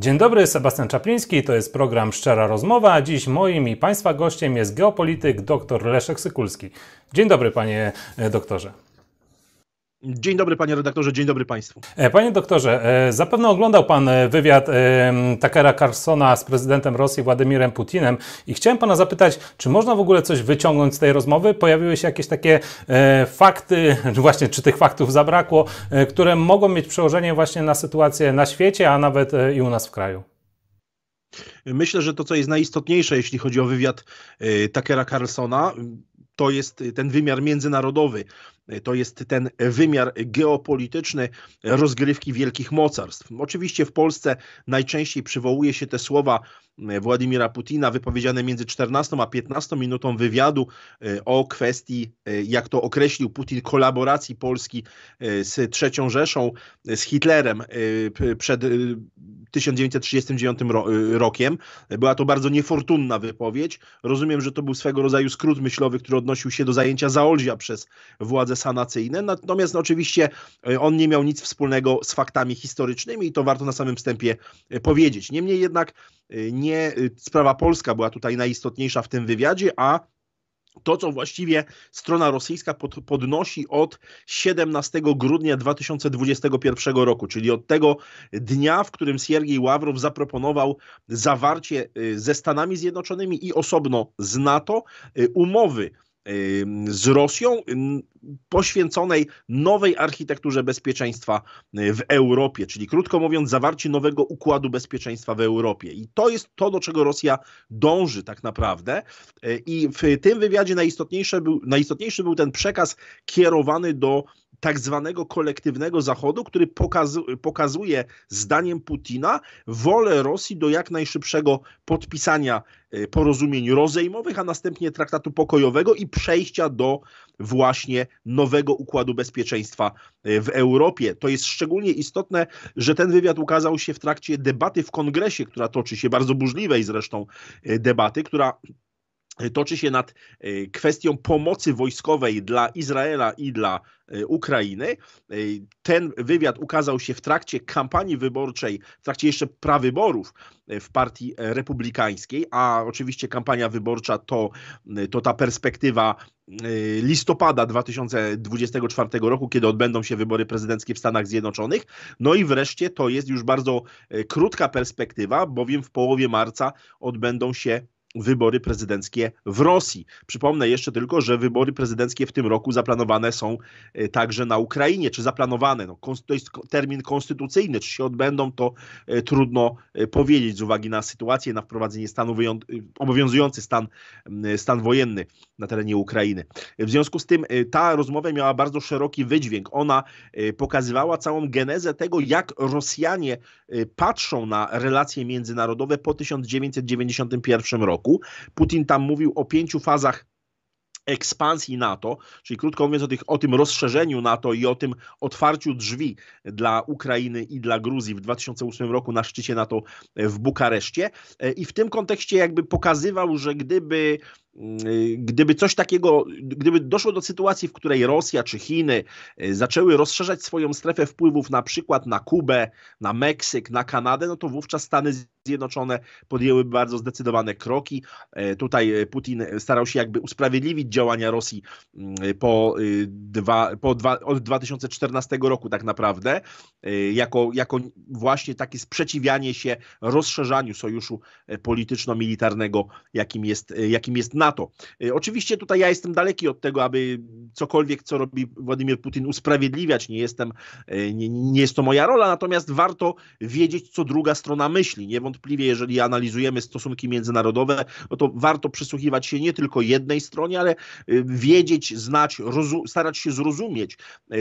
Dzień dobry, Sebastian Czapliński, to jest program Szczera Rozmowa. Dziś moim i Państwa gościem jest geopolityk dr Leszek Sykulski. Dzień dobry, panie e, doktorze. Dzień dobry panie redaktorze, dzień dobry państwu. E, panie doktorze, e, zapewne oglądał pan e, wywiad Takera Carlsona z prezydentem Rosji Władimirem Putinem i chciałem pana zapytać, czy można w ogóle coś wyciągnąć z tej rozmowy? Pojawiły się jakieś takie fakty, właśnie czy tych faktów zabrakło, które mogą mieć przełożenie właśnie na sytuację na świecie, a nawet i u nas w kraju? Myślę, że to, co jest najistotniejsze, jeśli chodzi o wywiad Takera Carlsona, to jest ten wymiar międzynarodowy. To jest ten wymiar geopolityczny rozgrywki wielkich mocarstw. Oczywiście w Polsce najczęściej przywołuje się te słowa E, Władimira Putina wypowiedziane między 14 a 15 minutą wywiadu e, o kwestii, e, jak to określił Putin, kolaboracji Polski z III Rzeszą, z Hitlerem przed 1939 rokiem. Była to bardzo niefortunna wypowiedź. Rozumiem, że to był swego rodzaju skrót myślowy, który odnosił się do zajęcia Zaolzia przez władze sanacyjne. Natomiast oczywiście on nie miał nic wspólnego z faktami historycznymi i to warto na samym wstępie powiedzieć. Niemniej jednak nie y, sprawa polska była tutaj najistotniejsza w tym wywiadzie, a to, co właściwie strona rosyjska pod, podnosi od 17 grudnia 2021 roku, czyli od tego dnia, w którym Siergiej Ławrow zaproponował zawarcie y, ze Stanami Zjednoczonymi i osobno z NATO y, umowy z Rosją poświęconej nowej architekturze bezpieczeństwa y, w Europie, czyli krótko mówiąc, zawarcie nowego układu bezpieczeństwa w Europie. I to jest to, do czego Rosja dąży tak naprawdę. Y, I w tym wywiadzie najistotniejszy był, najistotniejszy był ten przekaz kierowany do tak zwanego kolektywnego Zachodu, który pokazu- pokazuje zdaniem Putina wolę Rosji do jak najszybszego podpisania e, porozumień rozejmowych, a następnie traktatu pokojowego i przejścia do właśnie nowego układu bezpieczeństwa e, w Europie. To jest szczególnie istotne, że ten wywiad ukazał się w trakcie debaty w kongresie, która toczy się, bardzo burzliwej zresztą e, debaty, która toczy się nad e, kwestią pomocy wojskowej dla Izraela i dla e, Ukrainy. E, ten wywiad ukazał się w trakcie kampanii wyborczej, w trakcie jeszcze prawyborów w partii republikańskiej, a oczywiście kampania wyborcza to, to ta perspektywa listopada 2024 roku, kiedy odbędą się wybory prezydenckie w Stanach Zjednoczonych. No i wreszcie to jest już bardzo krótka perspektywa, bowiem w połowie marca odbędą się wybory prezydenckie w Rosji. Przypomnę jeszcze tylko, że wybory prezydenckie w tym roku zaplanowane są e, także na Ukrainie, czy zaplanowane. No, to jest termin konstytucyjny, czy się odbędą, to e, trudno e, powiedzieć z uwagi na sytuację, na wprowadzenie stanu obowiązujący stan, stan wojenny na terenie Ukrainy. W związku z tym ta rozmowa miała bardzo szeroki wydźwięk. Ona pokazywała całą genezę tego, jak Rosjanie patrzą na relacje międzynarodowe po 1991 roku roku. Putin tam mówił o pięciu fazach ekspansji NATO, czyli krótko mówiąc o, tych, o tym rozszerzeniu NATO i o tym otwarciu drzwi dla Ukrainy i dla Gruzji w 2008 roku na szczycie NATO w Bukareszcie. E, I w tym kontekście jakby pokazywał, że gdyby Y, gdyby coś takiego, gdyby doszło do sytuacji, w której Rosja czy Chiny y, zaczęły rozszerzać swoją strefę wpływów na przykład na Kubę, na Meksyk, na Kanadę, no to wówczas Stany Zjednoczone podjęły bardzo zdecydowane kroki. E, tutaj e, Putin starał się jakby usprawiedliwić działania Rosji mm, e, po dwa, po dwa, od 2014 roku tak naprawdę, jako, jako właśnie takie sprzeciwianie się rozszerzaniu sojuszu polityczno-militarnego, jakim jest, jakim jest NATO. Y, oczywiście tutaj ja jestem daleki od tego, aby cokolwiek, co robi Władimir Putin, usprawiedliwiać. Nie jestem, y, nie, nie jest to moja rola, natomiast warto wiedzieć, co druga strona myśli. Niewątpliwie, jeżeli analizujemy stosunki międzynarodowe, no to warto przysłuchiwać się nie tylko jednej stronie, ale y, wiedzieć, znać, starać się zrozumieć,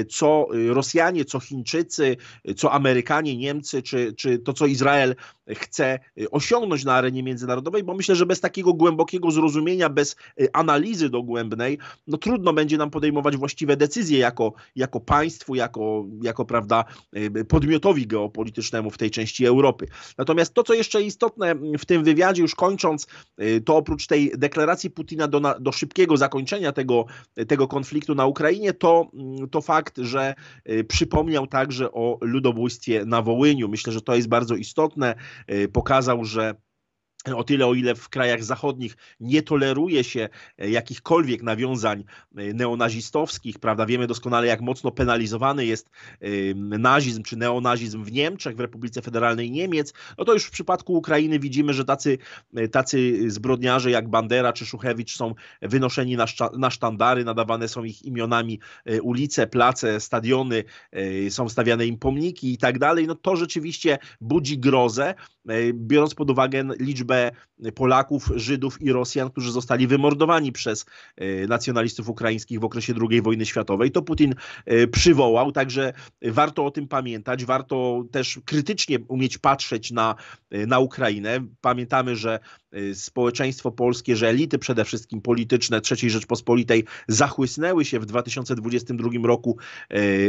co Rosjanie, co Chińczycy, co Amerykanie, Niemcy, czy, czy to, co Izrael chce osiągnąć na arenie międzynarodowej, bo myślę, że bez takiego głębokiego zrozumienia bez y, analizy dogłębnej, no trudno będzie nam podejmować właściwe decyzje jako, jako państwu, jako, jako prawda, y, podmiotowi geopolitycznemu w tej części Europy. Natomiast to, co jeszcze istotne w tym wywiadzie, już kończąc, y, to oprócz tej deklaracji Putina do, do szybkiego zakończenia tego, tego konfliktu na Ukrainie, to, mm, to fakt, że przypomniał także o ludobójstwie na Wołyniu. Myślę, że to jest bardzo istotne. Pokazał, że o tyle, o ile w krajach zachodnich nie toleruje się e, jakichkolwiek nawiązań e, neonazistowskich, prawda? Wiemy doskonale, jak mocno penalizowany jest nazizm czy neonazizm w Niemczech, w Republice Federalnej Niemiec, no to już w przypadku Ukrainy widzimy, że tacy, e, tacy zbrodniarze jak Bandera czy Szuchewicz są wynoszeni na, na sztandary, nadawane są ich imionami ulice, place, stadiony, są stawiane im pomniki i tak dalej. No to rzeczywiście budzi grozę, E, biorąc pod uwagę liczbę Polaków, Żydów i Rosjan, którzy zostali wymordowani przez e, nacjonalistów ukraińskich w okresie II wojny światowej, to Putin e, przywołał, także warto o tym pamiętać, warto też krytycznie umieć patrzeć na, na Ukrainę. Pamiętamy, że społeczeństwo polskie, że elity przede wszystkim polityczne III Rzeczpospolitej zachłysnęły się w 2022 roku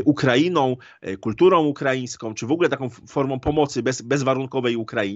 Ukrainą, kulturą ukraińską, czy w ogóle taką formą pomocy bez, bezwarunkowej Ukrainy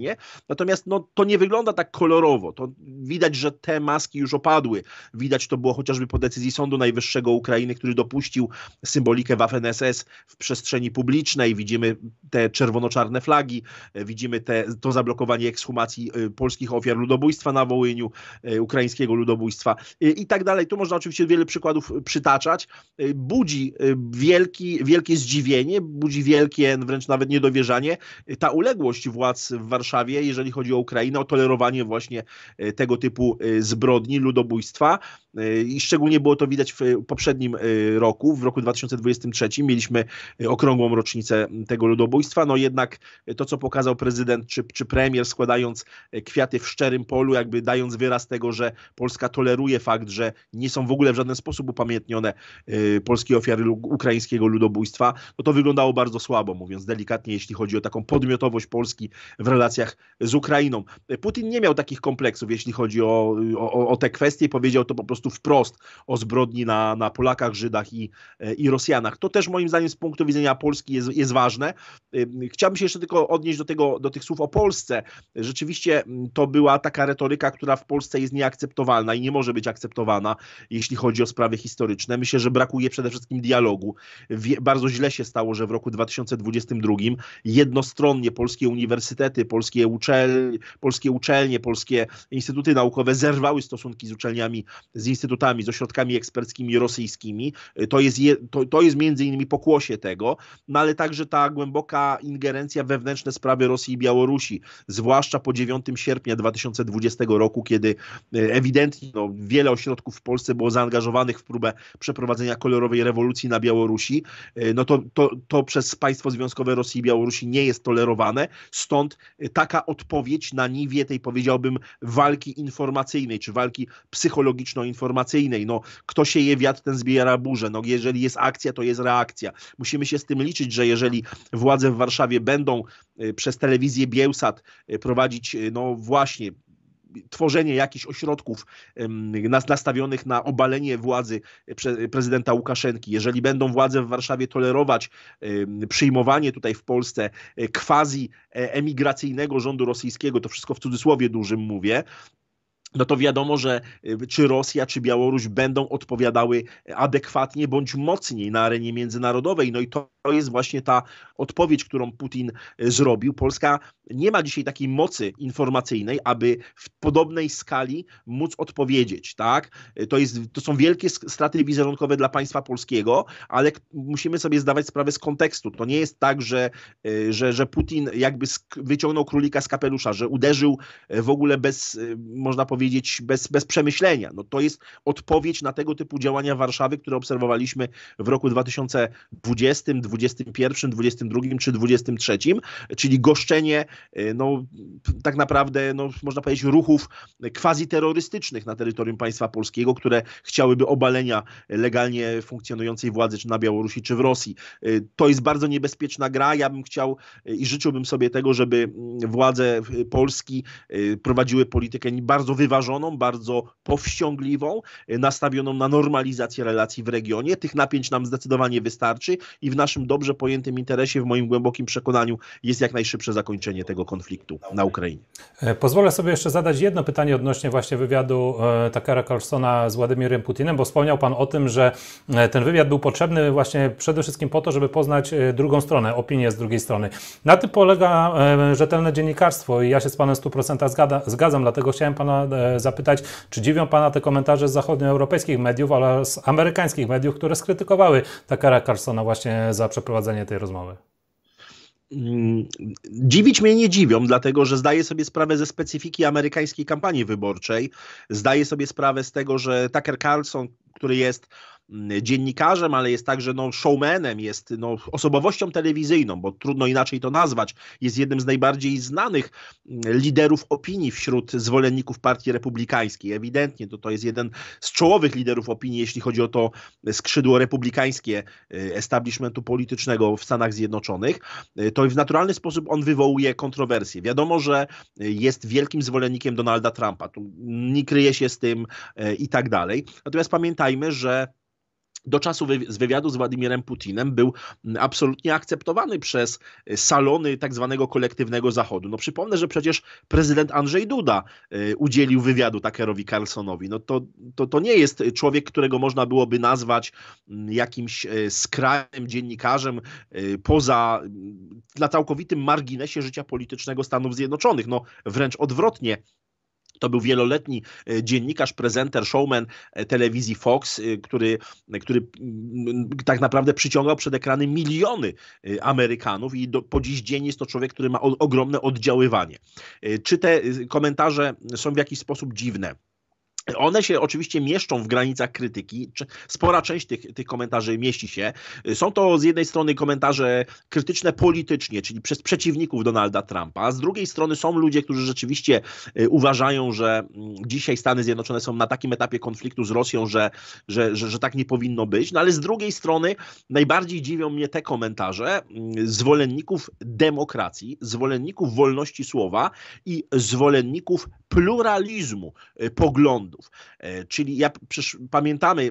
natomiast no, to nie wygląda tak kolorowo, to widać, że te maski już opadły, widać to było chociażby po decyzji Sądu Najwyższego Ukrainy, który dopuścił symbolikę Waffen SS w przestrzeni publicznej, widzimy te czerwono-czarne flagi, widzimy te, to zablokowanie ekshumacji y, polskich ofiar ludobójstwa na Wołyniu, y, ukraińskiego ludobójstwa y, i tak dalej. Tu można oczywiście wiele przykładów przytaczać. Budzi wielki, wielkie zdziwienie, budzi wielkie, wręcz nawet niedowierzanie ta uległość władz w Warszawie Warszawie, jeżeli chodzi o Ukrainę, o tolerowanie właśnie e, tego typu e, zbrodni, ludobójstwa. E, I szczególnie było to widać w poprzednim roku, w roku 2023. Mieliśmy okrągłą rocznicę tego ludobójstwa. No jednak to, co pokazał prezydent czy, czy premier, składając kwiaty w szczerym polu, jakby dając wyraz tego, że Polska toleruje fakt, że nie są w ogóle w żaden sposób upamiętnione polskie ofiary ukraińskiego ludobójstwa, no to wyglądało bardzo słabo, mówiąc delikatnie, jeśli chodzi o taką podmiotowość Polski w relacji relacjach z Ukrainą. Putin nie miał takich kompleksów, jeśli chodzi o, o, o te kwestie, powiedział to po prostu wprost o zbrodni na, na Polakach, Żydach i, e, i Rosjanach. To też moim zdaniem z punktu widzenia Polski jest, jest ważne. Chciałbym się jeszcze tylko odnieść do, tego, do tych słów o Polsce. Rzeczywiście to była taka retoryka, która w Polsce jest nieakceptowalna i nie może być akceptowana, jeśli chodzi o sprawy historyczne. Myślę, że brakuje przede wszystkim dialogu. Bardzo źle się stało, że w roku 2022 jednostronnie polskie uniwersytety, polskie, uczel, polskie uczelnie, polskie instytuty naukowe zerwały stosunki z uczelniami, z instytutami, z ośrodkami eksperckimi rosyjskimi. To jest, je, to, to jest między innymi pokłosie tego, no ale także ta głęboka ingerencja wewnętrzne sprawy Rosji i Białorusi, zwłaszcza po 9 sierpnia 2020 roku, kiedy e, ewidentnie no, wiele ośrodków w Polsce było zaangażowanych w próbę przeprowadzenia kolorowej rewolucji na Białorusi, e, no to, to, to przez państwo związkowe Rosji i Białorusi nie jest tolerowane, stąd e, taka odpowiedź na niwie tej, powiedziałbym, walki informacyjnej, czy walki psychologiczno-informacyjnej. No, kto się je wiatr, ten zbiera burzę. No, jeżeli jest akcja, to jest reakcja. Musimy się z tym liczyć, że jeżeli władze w Warszawie będą y, przez telewizję Bielsat y, prowadzić, y, no właśnie, tworzenie jakichś ośrodków nastawionych na obalenie władzy e, prezydenta Łukaszenki, jeżeli będą władze w Warszawie tolerować przyjmowanie tutaj w Polsce e, quasi e, emigracyjnego rządu rosyjskiego, to wszystko w cudzysłowie dużym mówię, no to wiadomo, że czy Rosja, czy Białoruś będą odpowiadały adekwatnie bądź mocniej na arenie międzynarodowej. No i to jest właśnie ta odpowiedź, którą Putin zrobił. Polska nie ma dzisiaj takiej mocy informacyjnej, aby w podobnej skali móc odpowiedzieć, tak? To, jest, to są wielkie straty wizerunkowe dla państwa polskiego, ale musimy sobie zdawać sprawę z kontekstu. To nie jest tak, że, y, że, że Putin jakby wyciągnął królika z kapelusza, że uderzył y, w ogóle bez, y, można powiedzieć, bez, bez przemyślenia. No to jest odpowiedź na tego typu działania Warszawy, które obserwowaliśmy w roku 2020, 2021, 2022 czy 2023, czyli goszczenie E, no, tak naprawdę, no, można powiedzieć, ruchów quasi-terrorystycznych na terytorium państwa polskiego, które chciałyby obalenia legalnie funkcjonującej władzy, czy na Białorusi, czy w Rosji. E, to jest bardzo niebezpieczna gra. Ja bym chciał e, i życzyłbym sobie tego, żeby władze Polski prowadziły politykę bardzo wyważoną, bardzo powściągliwą, nastawioną na normalizację relacji w regionie. Tych napięć nam zdecydowanie wystarczy i w naszym dobrze pojętym interesie, w moim głębokim przekonaniu, jest jak najszybsze zakończenie tego konfliktu na Ukrainie. E, pozwolę sobie jeszcze zadać jedno pytanie odnośnie właśnie wywiadu e, Takara Carlsona z Władimirem Putinem, bo wspomniał Pan o tym, że e, ten wywiad był potrzebny właśnie przede wszystkim po to, żeby poznać drugą stronę, opinię z drugiej strony. Na tym polega rzetelne dziennikarstwo i ja się z Panem 100% zgadzam, dlatego chciałem Pana zapytać, czy dziwią Pana te komentarze z zachodnioeuropejskich mediów oraz amerykańskich mediów, które skrytykowały Takara Carlsona właśnie za przeprowadzenie tej rozmowy? Mm, dziwić mnie nie dziwią, dlatego że zdaję sobie sprawę ze specyfiki amerykańskiej kampanii wyborczej. Zdaję sobie sprawę z tego, że Tucker Carlson, który jest Mm, dziennikarzem, ale jest także no, showmanem, jest no, osobowością telewizyjną, bo trudno inaczej to nazwać. Jest jednym z najbardziej znanych mm, liderów opinii wśród zwolenników Partii Republikańskiej. Ewidentnie to, to jest jeden z czołowych liderów opinii, jeśli chodzi o to skrzydło republikańskie y, establishmentu politycznego w Stanach Zjednoczonych. Y, to w naturalny sposób on wywołuje kontrowersje. Wiadomo, że y, jest wielkim zwolennikiem Donalda Trumpa. Tu nie kryje się z tym i tak dalej. Natomiast pamiętajmy, że do czasu z wywiadu z Władimirem Putinem był absolutnie akceptowany przez salony tak zwanego kolektywnego Zachodu. No przypomnę, że przecież prezydent Andrzej Duda y, udzielił wywiadu Takerowi Carlsonowi. No to, to, to nie jest człowiek, którego można byłoby nazwać mm, jakimś y, skrajnym dziennikarzem y, poza, mm, na całkowitym marginesie życia politycznego Stanów Zjednoczonych. No wręcz odwrotnie, to był wieloletni e, dziennikarz, prezenter, showman e, telewizji Fox, e, który, który mm, mm, tak naprawdę przyciągał przed ekrany miliony Amerykanów i do, po dziś dzień jest to człowiek, który ma o, ogromne oddziaływanie. Czy te komentarze są w jakiś sposób dziwne? One się oczywiście mieszczą w granicach krytyki. Spora część tych, tych komentarzy mieści się. Są to z jednej strony komentarze krytyczne politycznie, czyli przez przeciwników Donalda Trumpa. Z drugiej strony są ludzie, którzy rzeczywiście y, uważają, że mm, dzisiaj Stany Zjednoczone są na takim etapie konfliktu z Rosją, że, że, że, że tak nie powinno być. No ale z drugiej strony najbardziej dziwią mnie te komentarze mm, zwolenników demokracji, zwolenników wolności słowa i zwolenników pluralizmu y, poglądów. E, czyli ja przecież pamiętamy,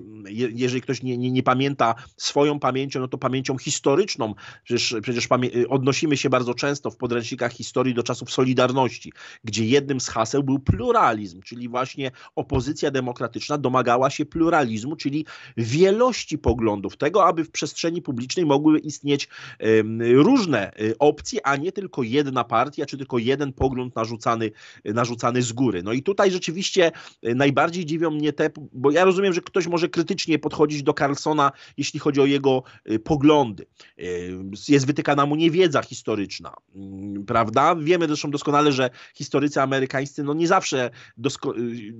jeżeli ktoś nie, nie, nie pamięta swoją pamięcią, no to pamięcią historyczną, przecież, przecież y, odnosimy się bardzo często w podręcznikach historii do czasów Solidarności, gdzie jednym z haseł był pluralizm, czyli właśnie opozycja demokratyczna domagała się pluralizmu, czyli wielości poglądów, tego, aby w przestrzeni publicznej mogły istnieć różne y, opcje, a nie tylko jedna partia, czy tylko jeden pogląd narzucany, narzucany z góry. No i tutaj rzeczywiście e, najbardziej dziwią mnie te, bo ja rozumiem, że ktoś może krytycznie podchodzić do Carlsona, jeśli chodzi o jego e, poglądy. E, jest wytykana mu niewiedza historyczna, mm, prawda? Wiemy zresztą doskonale, że historycy amerykańscy no nie zawsze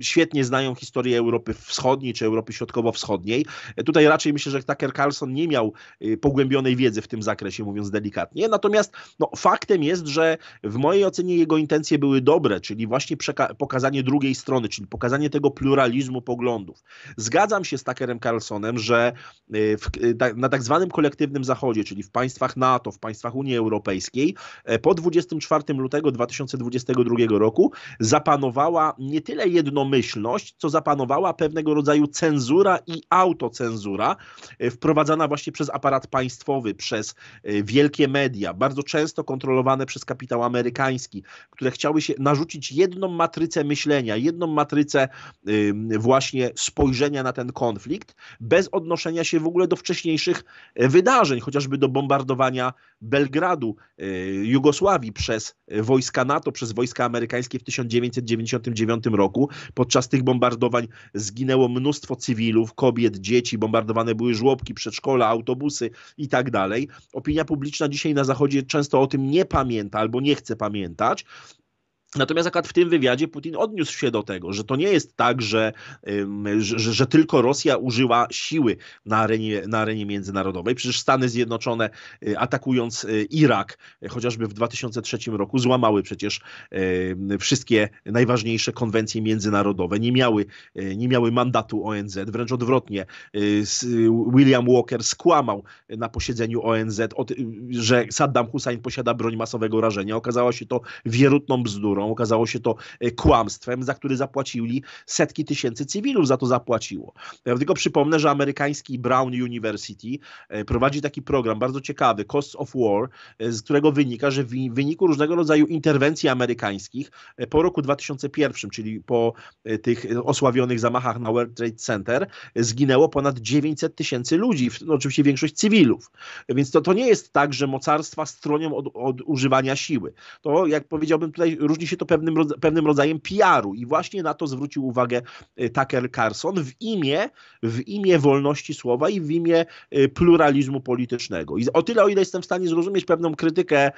świetnie znają historię Europy Wschodniej czy Europy Środkowo-Wschodniej. Tutaj raczej myślę, że Tucker Carlson nie miał pogłębionej wiedzy w tym zakresie, mówiąc delikatnie. Natomiast no, faktem jest, że w mojej ocenie jego intencje były dobre, czyli właśnie przekazanie poka pokazanie drugiej strony, czyli pokazanie tego pluralizmu poglądów. Zgadzam się z Takerem Carlsonem, że y, w, y, na tak zwanym kolektywnym zachodzie, czyli w państwach NATO, w państwach Unii Europejskiej, e, po 24 lutego 2022 roku zapanowała nie tyle jednomyślność, co zapanowała pewnego rodzaju cenzura i autocenzura e, wprowadzana właśnie przez aparat państwowy, przez e, wielkie media, bardzo często kontrolowane przez kapitał amerykański, które chciały się narzucić jedną matricę matrycę myślenia, jedną matrycę właśnie spojrzenia na ten konflikt, bez odnoszenia się w ogóle do wcześniejszych wydarzeń, chociażby do bombardowania Belgradu, y, Jugosławii przez wojska NATO, przez wojska amerykańskie w 1999 roku. Podczas tych bombardowań zginęło mnóstwo cywilów, kobiet, dzieci, bombardowane były żłobki, przedszkola, autobusy i tak dalej. Opinia publiczna dzisiaj na Zachodzie często o tym nie pamięta albo nie chce pamiętać. Natomiast akurat w tym wywiadzie Putin odniósł się do tego, że to nie jest tak, że, że, że, tylko Rosja użyła siły na arenie, na arenie międzynarodowej. Przecież Stany Zjednoczone y, atakując y, Irak y, chociażby w 2003 roku złamały przecież wszystkie najważniejsze konwencje międzynarodowe. Nie miały, nie miały mandatu ONZ, wręcz odwrotnie. William Walker skłamał na posiedzeniu ONZ, że Saddam Hussein posiada broń masowego rażenia. Okazało się to wierutną bzdurą. Okazało się to e, kłamstwem, za który zapłacili setki tysięcy cywilów, za to zapłaciło. Ja e, tylko przypomnę, że amerykański Brown University e, prowadzi taki program bardzo ciekawy, Costs of War, z którego wynika, że w wyniku różnego rodzaju interwencji amerykańskich po roku 2001, czyli po tych osławionych zamachach na World Trade Center, zginęło ponad 900 tysięcy ludzi, no oczywiście większość cywilów. Więc to, to nie jest tak, że mocarstwa stronią od, od używania siły. To, jak powiedziałbym, tutaj różni się się to pewnym, pewnym rodzajem PR-u i właśnie na to zwrócił uwagę y, Tucker Carlson w imię, w imię wolności słowa i w imię y, pluralizmu politycznego. I o tyle, o ile jestem w stanie zrozumieć pewną krytykę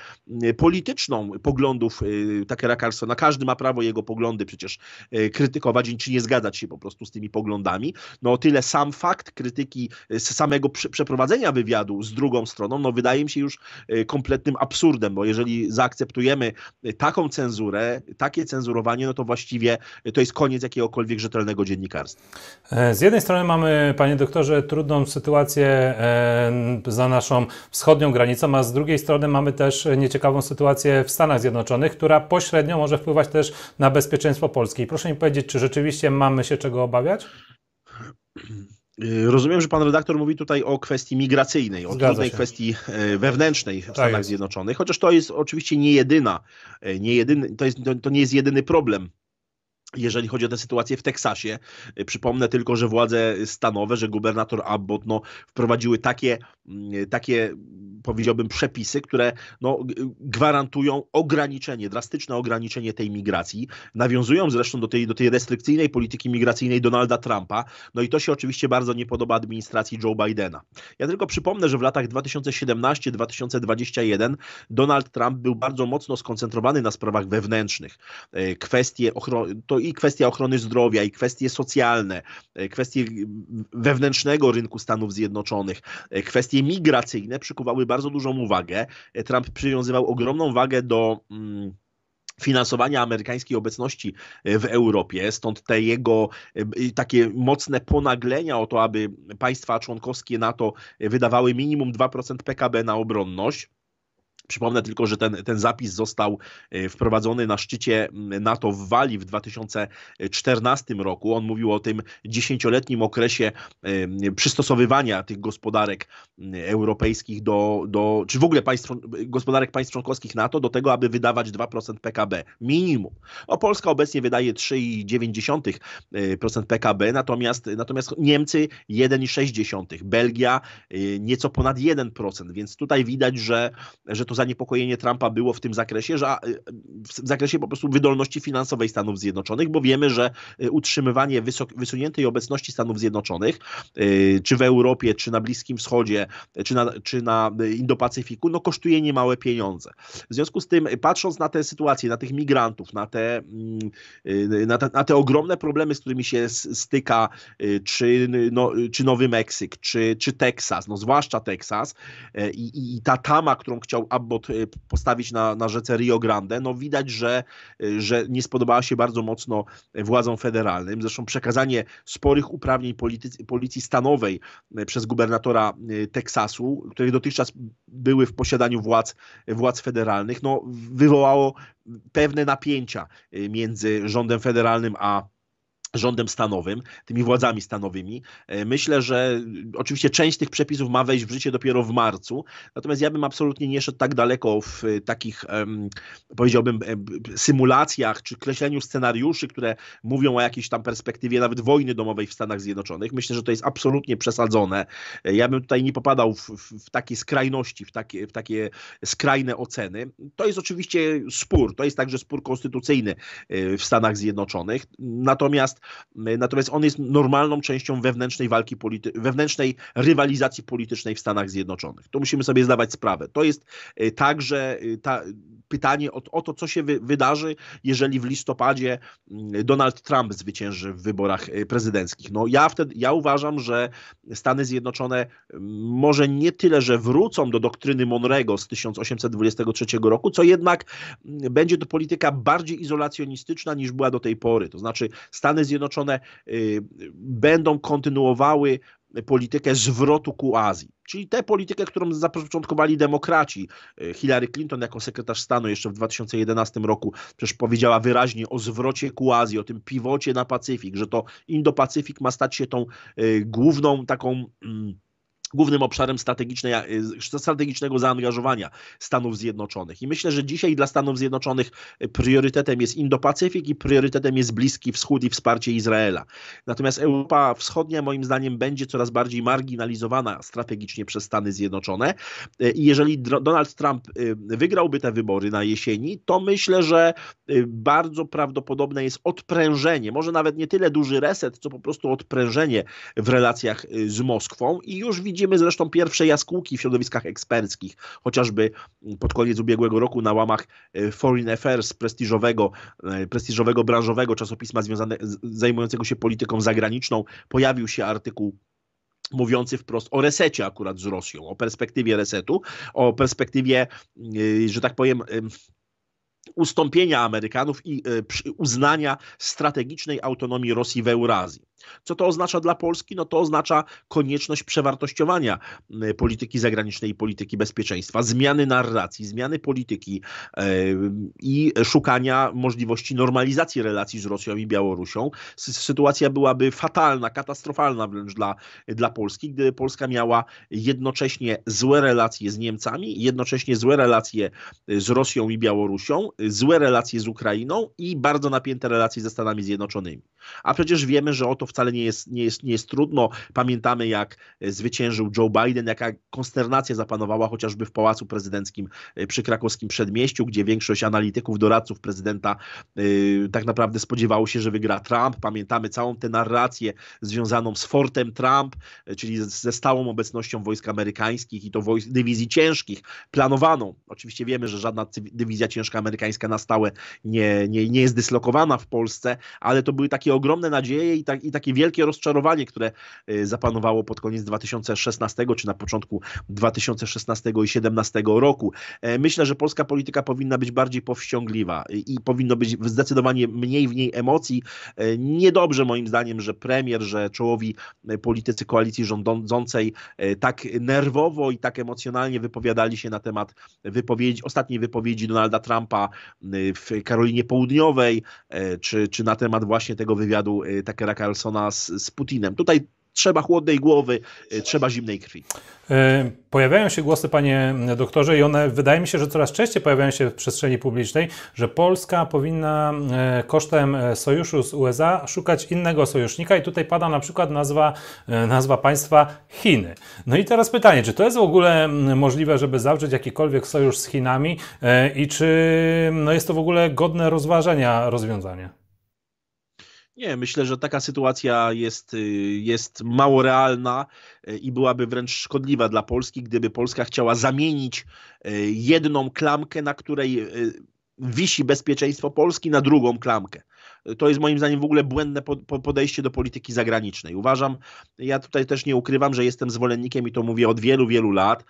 y, polityczną poglądów Tuckera Carlsona, każdy ma prawo jego poglądy przecież krytykować, czy nie zgadzać się po prostu z tymi poglądami, no o tyle sam fakt krytyki samego przeprowadzenia wywiadu z drugą stroną, no wydaje mi się już kompletnym absurdem, bo jeżeli zaakceptujemy taką cenzurę, takie cenzurowanie, no to właściwie to jest koniec jakiegokolwiek rzetelnego dziennikarstwa. E, z jednej strony mamy, panie doktorze, trudną sytuację e, za naszą wschodnią granicą, a z drugiej strony mamy też nieciekawą sytuację w Stanach Zjednoczonych, która pośrednio może wpływać też na bezpieczeństwo Polski. Proszę mi powiedzieć, czy rzeczywiście mamy się czego obawiać? Y, rozumiem, że pan redaktor mówi tutaj o kwestii migracyjnej, o Zgadza trudnej się. kwestii e, wewnętrznej w tak Stanach Zjednoczonych, chociaż to jest oczywiście nie jedyna, e, nie jedyny, to, jest, to, to nie jest jedyny problem jeżeli chodzi o tę sytuację w Teksasie. E, przypomnę tylko, że władze stanowe, że gubernator Abbott no, wprowadziły takie, mm, takie powiedziałbym, przepisy, które no, gwarantują ograniczenie, drastyczne ograniczenie tej migracji. Nawiązują zresztą do tej, do tej restrykcyjnej polityki migracyjnej Donalda Trumpa. No i to się oczywiście bardzo nie podoba administracji Joe Bidena. Ja tylko przypomnę, że w latach 2017-2021 Donald Trump był bardzo mocno skoncentrowany na sprawach wewnętrznych. E, kwestie ochrony, to i kwestia ochrony zdrowia, i kwestie socjalne, e, kwestie wewnętrznego rynku Stanów Zjednoczonych, e, kwestie migracyjne przykuwały bardzo bardzo dużą uwagę. E, Trump przywiązywał ogromną wagę do. Mm, finansowania amerykańskiej obecności e, w Europie, stąd te jego e, takie mocne ponaglenia o to, aby państwa członkowskie NATO wydawały minimum 2% PKB na obronność. Przypomnę tylko, że ten, ten zapis został e, wprowadzony na szczycie mm, NATO w Walii w 2014 roku. On mówił o tym dziesięcioletnim okresie e, przystosowywania tych gospodarek mm, europejskich do, do czy w ogóle państw, gospodarek państw członkowskich NATO do tego, aby wydawać 2% PKB minimum. O no, Polska obecnie wydaje 3,9% e, PKB, natomiast, natomiast Niemcy 1,6%, Belgia nieco ponad 1%, więc tutaj widać, że, że to zaniepokojenie Trumpa było w tym zakresie, że e, w zakresie po prostu wydolności finansowej Stanów Zjednoczonych, bo wiemy, że e, utrzymywanie wysok, wysuniętej obecności Stanów Zjednoczonych, e, czy w Europie, czy na Bliskim Wschodzie, czy na, czy na Indo-Pacyfiku, no kosztuje niemałe pieniądze. W związku z tym, patrząc na tę sytuację, na tych migrantów, na te, mm, na te, na te ogromne problemy, z którymi się styka, czy, no, czy Nowy Meksyk, czy, czy Teksas, no zwłaszcza Teksas i, i ta tama, którą chciał bo y, postawić na, na rzece Rio Grande, no widać, że, y, że nie spodobała się bardzo mocno władzom federalnym. Zresztą przekazanie sporych uprawnień policji stanowej y, przez gubernatora Teksasu, które dotychczas były w posiadaniu władz, władz federalnych, no wywołało pewne napięcia między rządem federalnym a rządem stanowym, tymi władzami stanowymi. E, myślę, że e, oczywiście część tych przepisów ma wejść w życie dopiero w marcu, natomiast ja bym absolutnie nie szedł tak daleko w e, takich, powiedziałbym, symulacjach czy kreśleniu scenariuszy, które mówią o jakiejś tam perspektywie nawet wojny domowej w Stanach Zjednoczonych. Myślę, że to jest absolutnie przesadzone. Ja bym tutaj nie popadał w, w takie skrajności, w takie, w takie skrajne oceny. To jest oczywiście spór, to jest także spór konstytucyjny w Stanach Zjednoczonych, natomiast natomiast, y, natomiast on jest normalną częścią wewnętrznej walki polity- wewnętrznej rywalizacji politycznej w Stanach Zjednoczonych. To musimy sobie zdawać sprawę. To jest y, także y, ta, pytanie o, o to, co się wy, wydarzy, jeżeli w listopadzie mm, Donald Trump zwycięży w wyborach e, prezydenckich. No ja wtedy, ja uważam, że Stany Zjednoczone może nie tyle, że wrócą do doktryny Monrego z 1823 roku, co jednak mm, będzie to polityka bardziej izolacjonistyczna niż była do tej pory. To znaczy Stany Zjednoczone y, będą kontynuowały politykę zwrotu ku Azji. Czyli tę politykę, którą zapoczątkowali demokraci. Hillary Clinton jako sekretarz stanu jeszcze w 2011 roku przecież powiedziała wyraźnie o zwrocie ku Azji, o tym piwocie na Pacyfik, że to Indo-Pacyfik ma stać się tą y, główną taką mm, głównym obszarem e, strategicznego zaangażowania Stanów Zjednoczonych. I myślę, że dzisiaj dla Stanów Zjednoczonych e, priorytetem jest Indo-Pacyfik i priorytetem jest Bliski Wschód i wsparcie Izraela. Natomiast Europa Wschodnia moim zdaniem będzie coraz bardziej marginalizowana strategicznie przez Stany Zjednoczone e, i jeżeli Donald Trump wygrałby te wybory na jesieni, to myślę, że bardzo prawdopodobne jest odprężenie, może nawet nie tyle duży reset, co po prostu odprężenie w relacjach z Moskwą i już widzimy widzimy zresztą pierwsze jaskółki w środowiskach eksperckich, chociażby pod koniec ubiegłego roku na łamach e, Foreign Affairs prestiżowego, e, prestiżowego branżowego czasopisma związane, zajmującego się polityką zagraniczną pojawił się artykuł mówiący wprost o resecie akurat z Rosją, o perspektywie resetu, o perspektywie, e, że tak powiem, ustąpienia Amerykanów i uznania strategicznej autonomii Rosji w Eurazji. Co to oznacza dla Polski? No to oznacza konieczność przewartościowania polityki zagranicznej i polityki bezpieczeństwa, zmiany narracji, zmiany polityki e, i szukania możliwości normalizacji relacji z Rosją i Białorusią. Sytuacja byłaby fatalna, katastrofalna wręcz dla, dla Polski, gdyby Polska miała jednocześnie złe relacje z Niemcami, jednocześnie złe relacje z Rosją i Białorusią, złe relacje z Ukrainą i bardzo napięte relacje ze Stanami Zjednoczonymi. A przecież wiemy, że o to w wcale nie jest, nie, jest, nie jest trudno. Pamiętamy, jak e, zwyciężył Joe Biden, jaka konsternacja zapanowała chociażby w Pałacu Prezydenckim e, przy krakowskim przedmieściu, gdzie większość analityków, doradców prezydenta yy, tak naprawdę spodziewało się, że wygra Trump. Pamiętamy całą tę narrację związaną z Fortem Trump, czyli ze stałą obecnością wojsk amerykańskich i to wojs dywizji ciężkich, planowaną. Oczywiście wiemy, że żadna dywizja ciężka amerykańska na stałe nie, nie, nie jest dyslokowana w Polsce, ale to były takie ogromne nadzieje i, tak, i takie takie wielkie rozczarowanie, które y, zapanowało pod koniec 2016 czy na początku 2016 i 2017 roku. E, myślę, że polska polityka powinna być bardziej powściągliwa y, i powinno być zdecydowanie mniej w niej emocji. E, niedobrze moim zdaniem, że premier, że czołowi e, politycy koalicji rządzącej tak nerwowo i tak emocjonalnie wypowiadali się na temat wypowiedzi, ostatniej wypowiedzi Donalda Trumpa w Karolinie Południowej, czy, czy na temat właśnie tego wywiadu Takera Carlsona z, z Putinem. Tutaj trzeba chłodnej głowy, e, trzeba zimnej krwi. E, pojawiają się głosy, panie doktorze, i one wydaje mi się, że coraz częściej pojawiają się w przestrzeni publicznej, że Polska powinna e, kosztem sojuszu z USA szukać innego sojusznika, i tutaj pada na przykład nazwa, nazwa państwa Chiny. No i teraz pytanie, czy to jest w ogóle możliwe, żeby zawrzeć jakikolwiek sojusz z Chinami i czy no jest to w ogóle godne rozważenia rozwiązanie? Nie, myślę, że taka sytuacja jest, y, jest mało realna y, i byłaby wręcz szkodliwa dla Polski, gdyby Polska chciała zamienić y, jedną klamkę, na której wisi bezpieczeństwo Polski, na drugą klamkę to jest moim zdaniem w ogóle błędne podejście do polityki zagranicznej. Uważam, ja tutaj też nie ukrywam, że jestem zwolennikiem i to mówię od wielu, wielu lat,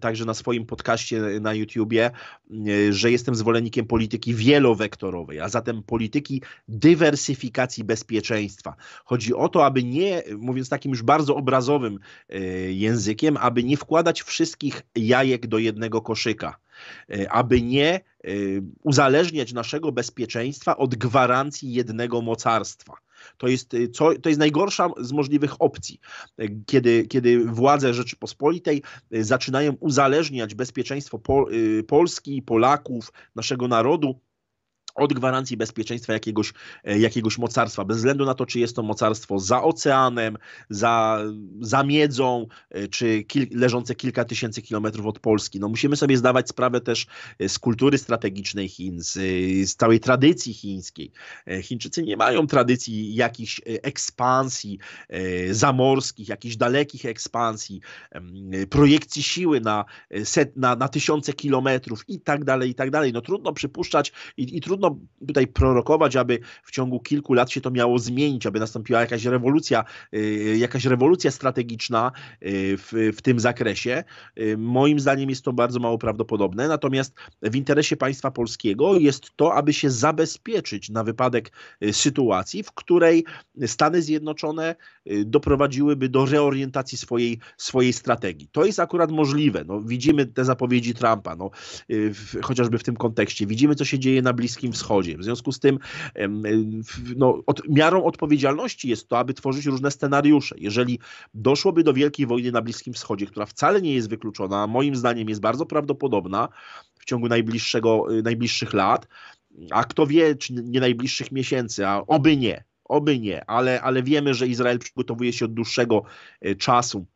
także na swoim podcaście na YouTubie, że jestem zwolennikiem polityki wielowektorowej, a zatem polityki dywersyfikacji bezpieczeństwa. Chodzi o to, aby nie, mówiąc takim już bardzo obrazowym e, językiem, aby nie wkładać wszystkich jajek do jednego koszyka. E, aby nie e, uzależniać naszego bezpieczeństwa od gwarancji jednego mocarstwa. To jest, e, co, to jest najgorsza z możliwych opcji, kiedy, kiedy władze Rzeczypospolitej zaczynają uzależniać bezpieczeństwo Pol Polski, Polaków, naszego narodu od gwarancji bezpieczeństwa jakiegoś, e, jakiegoś mocarstwa, bez względu na to, czy jest to mocarstwo za oceanem, za, za miedzą, e, czy kil, leżące kilka tysięcy kilometrów od Polski. No, musimy sobie zdawać sprawę też e, z kultury strategicznej Chin, z, z całej tradycji chińskiej. Chińczycy nie mają tradycji jakichś ekspansji zamorskich, jakichś dalekich ekspansji, projekcji siły na, set, na, na tysiące kilometrów i tak dalej, i tak dalej. No, trudno przypuszczać i, i trudno trudno tutaj prorokować, aby w ciągu kilku lat się to miało zmienić, aby nastąpiła jakaś rewolucja, y, jakaś rewolucja strategiczna y, w, w tym zakresie. Y, moim zdaniem jest to bardzo mało prawdopodobne, natomiast w interesie państwa polskiego jest to, aby się zabezpieczyć na wypadek sytuacji, w której Stany Zjednoczone Y, doprowadziłyby do reorientacji swojej, swojej strategii. To jest akurat możliwe. No, widzimy te zapowiedzi Trumpa, no, y, w, chociażby w tym kontekście. Widzimy, co się dzieje na Bliskim Wschodzie. W związku z tym y, no, od, miarą odpowiedzialności jest to, aby tworzyć różne scenariusze. Jeżeli doszłoby do wielkiej wojny na Bliskim Wschodzie, która wcale nie jest wykluczona, a moim zdaniem jest bardzo prawdopodobna w ciągu najbliższego, najbliższych lat, a kto wie, czy nie najbliższych miesięcy, a oby nie, Oby nie, ale, ale wiemy, że Izrael przygotowuje się od dłuższego e, czasu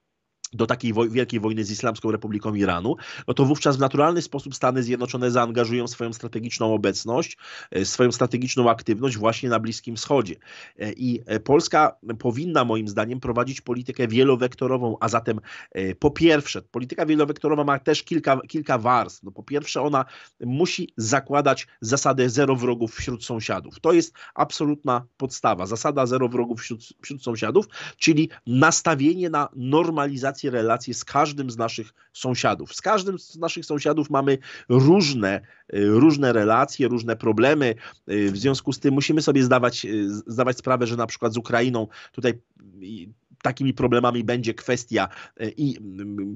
do takiej wo wielkiej wojny z Islamską Republiką Iranu, no to wówczas w naturalny sposób Stany Zjednoczone zaangażują swoją strategiczną obecność, e, swoją strategiczną aktywność właśnie na Bliskim Wschodzie. E, I e, Polska powinna moim zdaniem prowadzić politykę wielowektorową, a zatem po pierwsze, polityka wielowektorowa ma też kilka, kilka warstw. No po pierwsze, ona musi zakładać zasadę zero wrogów wśród sąsiadów. To jest absolutna podstawa, zasada zero wrogów wśród, wśród sąsiadów, czyli nastawienie na normalizację relacje, z każdym z naszych sąsiadów. Z każdym z naszych sąsiadów mamy różne, y, różne relacje, różne problemy. Y, w związku z tym musimy sobie zdawać, y, zdawać sprawę, że na przykład z Ukrainą tutaj takimi problemami będzie kwestia, e, i,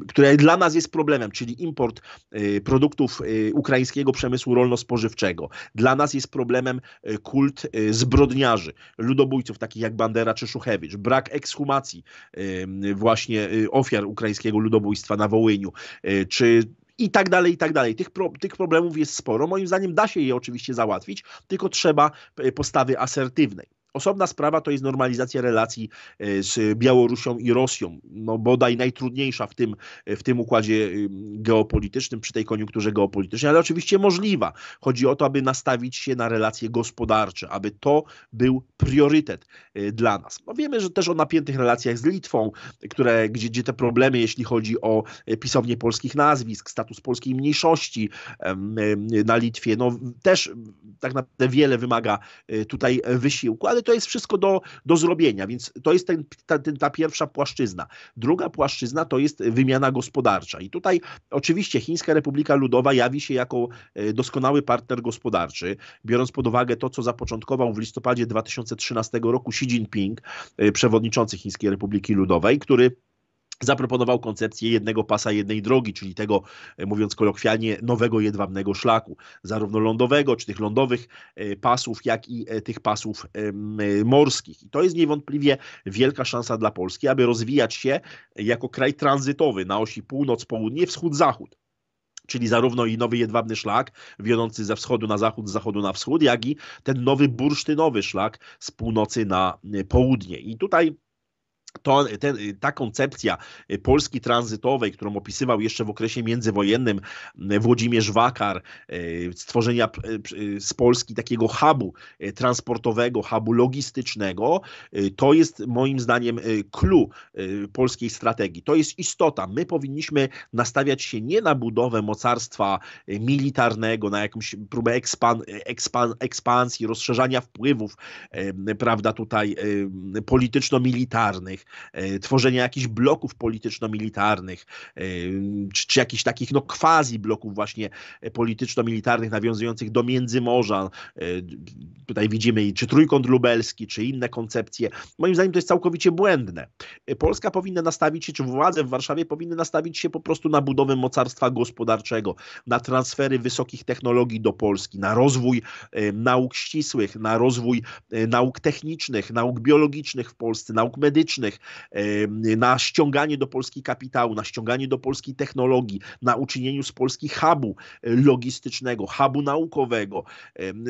która dla nas jest problemem, czyli import e, produktów e, ukraińskiego przemysłu rolno-spożywczego. Dla nas jest problemem kult zbrodniarzy, ludobójców takich jak Bandera czy Szuchewicz, brak ekshumacji właśnie ofiar ukraińskiego ludobójstwa na Wołyniu, czy i tak dalej, i tak dalej. Tych, pro, tych problemów jest sporo. Moim zdaniem da się je oczywiście załatwić, tylko trzeba postawy asertywnej. Osobna sprawa to jest normalizacja relacji e, z Białorusią i Rosją, no bodaj najtrudniejsza w tym, e, w tym układzie y, geopolitycznym, przy tej koniunkturze geopolitycznej, ale oczywiście możliwa. Chodzi o to, aby nastawić się na relacje gospodarcze, aby to był priorytet e, dla nas. No wiemy, że też o napiętych relacjach z Litwą, które, gdzie, gdzie te problemy, jeśli chodzi o pisownie polskich nazwisk, status polskiej mniejszości na Litwie, no też tak naprawdę wiele wymaga tutaj wysiłku, ale to jest wszystko do, do zrobienia, więc to jest ten, ta, ta pierwsza płaszczyzna. Druga płaszczyzna to jest wymiana gospodarcza. I tutaj oczywiście Chińska Republika Ludowa jawi się jako e, doskonały partner gospodarczy, biorąc pod uwagę to, co zapoczątkował w listopadzie 2013 roku Xi Jinping, e, przewodniczący Chińskiej Republiki Ludowej, który zaproponował koncepcję jednego pasa, jednej drogi, czyli tego, e, mówiąc kolokwialnie, nowego jedwabnego szlaku, zarówno lądowego, czy tych lądowych e, pasów, jak i e, tych pasów morskich. I to jest niewątpliwie wielka szansa dla Polski, aby rozwijać się jako kraj tranzytowy na osi północ-południe, wschód-zachód czyli zarówno i nowy jedwabny szlak wiodący ze wschodu na zachód, z zachodu na wschód, jak i ten nowy bursztynowy szlak z północy na południe. I tutaj to, e, e, ta koncepcja e, Polski tranzytowej, którą opisywał jeszcze w okresie międzywojennym Włodzimierz Wakar, stworzenia z Polski takiego hubu transportowego, hubu logistycznego, to jest moim zdaniem clue polskiej strategii. To jest istota. My powinniśmy nastawiać się nie na budowę mocarstwa militarnego, na jakąś próbę ekspan, ekspan, ekspansji, rozszerzania wpływów, prawda, tutaj polityczno-militarnych, politycznych, e, tworzenia jakichś bloków polityczno-militarnych, e, czy, czy jakichś takich no quasi bloków właśnie e, polityczno-militarnych nawiązujących do Międzymorza. Tutaj widzimy czy Trójkąt Lubelski, czy inne koncepcje. Moim zdaniem to jest całkowicie błędne. Polska powinna nastawić się, czy władze w Warszawie powinny nastawić się po prostu na budowę mocarstwa gospodarczego, na transfery wysokich technologii do Polski, na rozwój nauk ścisłych, na rozwój nauk technicznych, nauk biologicznych w Polsce, nauk medycznych, technologicznych, na ściąganie do Polski kapitału, na ściąganie do Polski technologii, na uczynieniu z Polski hubu e, logistycznego, hubu naukowego.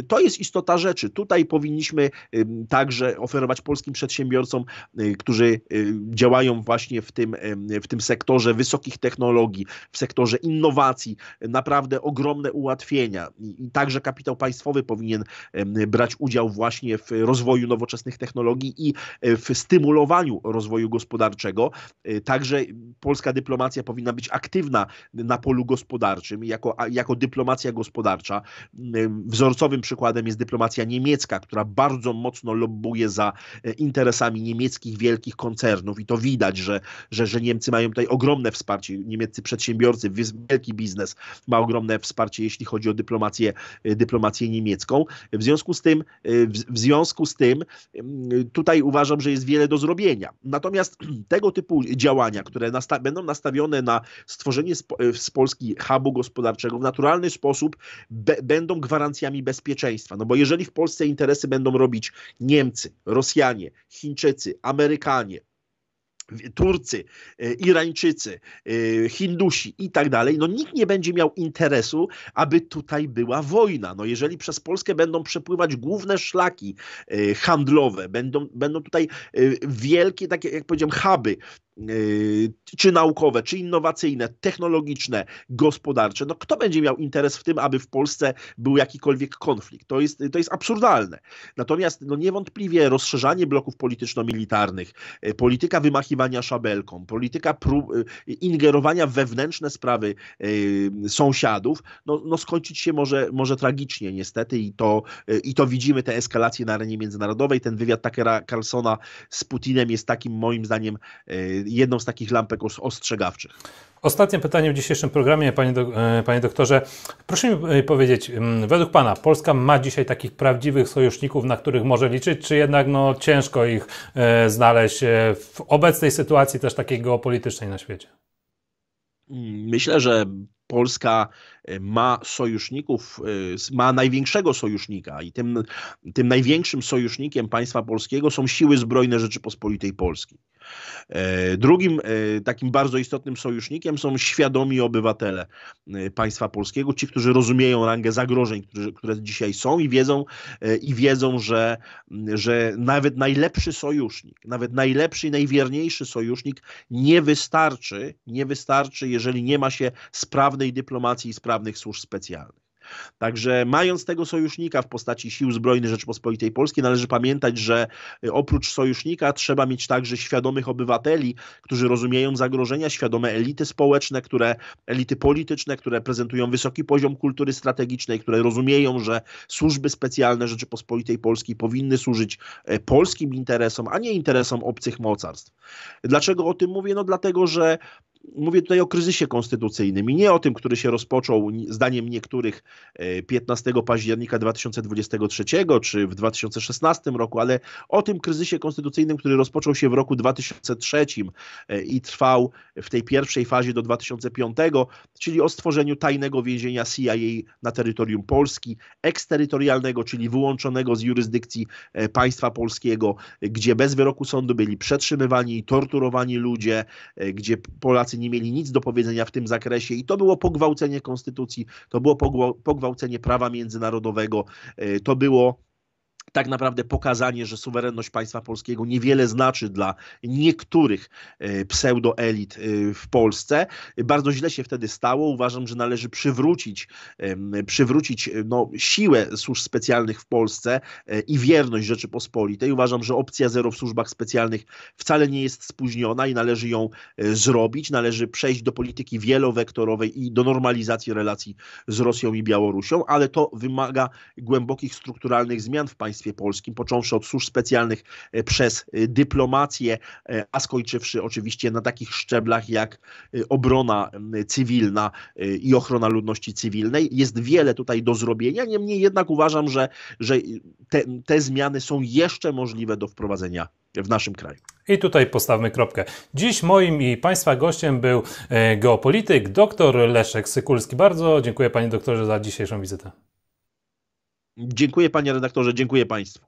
To jest istota rzeczy. Tutaj powinniśmy także oferować polskim przedsiębiorcom, e, którzy e, działają właśnie w tym, w tym sektorze wysokich technologii, w sektorze innowacji, naprawdę ogromne ułatwienia. I także kapitał państwowy powinien brać udział właśnie w rozwoju nowoczesnych technologii i w stymulowaniu rozwoju gospodarczego. Y, także polska dyplomacja powinna być aktywna na polu gospodarczym jako, jako dyplomacja gospodarcza. Y, wzorcowym przykładem jest dyplomacja niemiecka, która bardzo mocno lobbuje za y, interesami niemieckich wielkich koncernów i to widać, że, że, że Niemcy mają tutaj ogromne wsparcie. Niemieccy przedsiębiorcy, wielki biznes ma ogromne wsparcie, jeśli chodzi o dyplomację, dyplomację niemiecką. W związku z tym, w, w związku z tym tutaj uważam, że jest wiele do zrobienia. Natomiast tego typu działania, które nasta będą nastawione na stworzenie e, z Polski hubu gospodarczego w naturalny sposób, będą gwarancjami bezpieczeństwa. No bo jeżeli w Polsce interesy będą robić Niemcy, Rosjanie, Chińczycy, Amerykanie, Turcy, e, Irańczycy, e, Hindusi i tak dalej, no nikt nie będzie miał interesu, aby tutaj była wojna. No jeżeli przez Polskę będą przepływać główne szlaki e, handlowe, będą, będą tutaj wielkie, takie jak powiedziałem, huby Y, czy naukowe, czy innowacyjne, technologiczne, gospodarcze, no kto będzie miał interes w tym, aby w Polsce był jakikolwiek konflikt? To jest, to jest absurdalne. Natomiast no niewątpliwie rozszerzanie bloków polityczno-militarnych, y, polityka wymachiwania szabelką, polityka y, ingerowania w wewnętrzne sprawy sąsiadów, no, no skończyć się może, może tragicznie niestety i to, i to widzimy, te eskalacje na arenie międzynarodowej. Ten wywiad Takera Carlsona z Putinem jest takim moim zdaniem jedną z takich lampek ostrzegawczych. Ostatnie pytanie w dzisiejszym programie, panie, do, e, panie doktorze. Proszę mi e, powiedzieć, według pana Polska ma dzisiaj takich prawdziwych sojuszników, na których może liczyć, czy jednak no, ciężko ich e, znaleźć w obecnej sytuacji też takiej geopolitycznej na świecie? Myślę, że Polska ma sojuszników, y, ma największego sojusznika i tym, tym największym sojusznikiem państwa polskiego są siły zbrojne Rzeczypospolitej Polskiej. E, drugim e, takim bardzo istotnym sojusznikiem są świadomi obywatele e, państwa polskiego, ci, którzy rozumieją rangę zagrożeń, które, dzisiaj są i wiedzą, i wiedzą że, że nawet najlepszy sojusznik, nawet najlepszy i najwierniejszy sojusznik nie wystarczy, nie wystarczy, jeżeli nie ma się sprawnej dyplomacji i sprawnej sprawnych służb specjalnych. Także mając tego sojusznika w postaci Sił Zbrojnych Rzeczypospolitej Polskiej, należy pamiętać, że y, oprócz sojusznika trzeba mieć także świadomych obywateli, którzy rozumieją zagrożenia, świadome elity społeczne, które, elity polityczne, które prezentują wysoki poziom kultury strategicznej, które rozumieją, że służby specjalne Rzeczypospolitej Polskiej powinny służyć e, polskim interesom, a nie interesom obcych mocarstw. Dlaczego o tym mówię? No dlatego, że mówię tutaj o kryzysie konstytucyjnym i nie o tym, który się rozpoczął zdaniem niektórych 15 e, października 2023 czy w 2016 roku, ale o tym kryzysie konstytucyjnym, który rozpoczął się w roku 2003 e, i trwał w tej pierwszej fazie do 2005, czyli o stworzeniu tajnego więzienia CIA na terytorium Polski, eksterytorialnego, czyli wyłączonego z jurysdykcji e, państwa polskiego, gdzie bez wyroku sądu byli przetrzymywani i torturowani ludzie, gdzie Polacy Polacy nie mieli nic do powiedzenia w tym zakresie i to było pogwałcenie konstytucji, to było pogwałcenie prawa międzynarodowego, e, to było tak naprawdę pokazanie, że suwerenność państwa polskiego niewiele znaczy dla niektórych e, pseudoelit e, w Polsce. Bardzo źle się wtedy stało. Uważam, że należy przywrócić, przywrócić e, no, siłę służb specjalnych w Polsce i wierność Rzeczypospolitej. Uważam, że opcja zero w służbach specjalnych wcale nie jest spóźniona i należy ją zrobić. Należy przejść do polityki wielowektorowej i do normalizacji relacji z Rosją i Białorusią, ale to wymaga głębokich strukturalnych zmian w państwie państwie polskim, począwszy od służb specjalnych e, przez e, dyplomację, e, a skończywszy oczywiście na takich szczeblach jak obrona cywilna i ochrona ludności cywilnej. Jest wiele tutaj do zrobienia, niemniej jednak uważam, że, że te, te zmiany są jeszcze możliwe do wprowadzenia w naszym kraju. I tutaj postawmy kropkę. Dziś moim i Państwa gościem był geopolityk dr Leszek Sykulski. Bardzo dziękuję Panie doktorze za dzisiejszą wizytę. Dziękuję panie redaktorze, dziękuję państwu.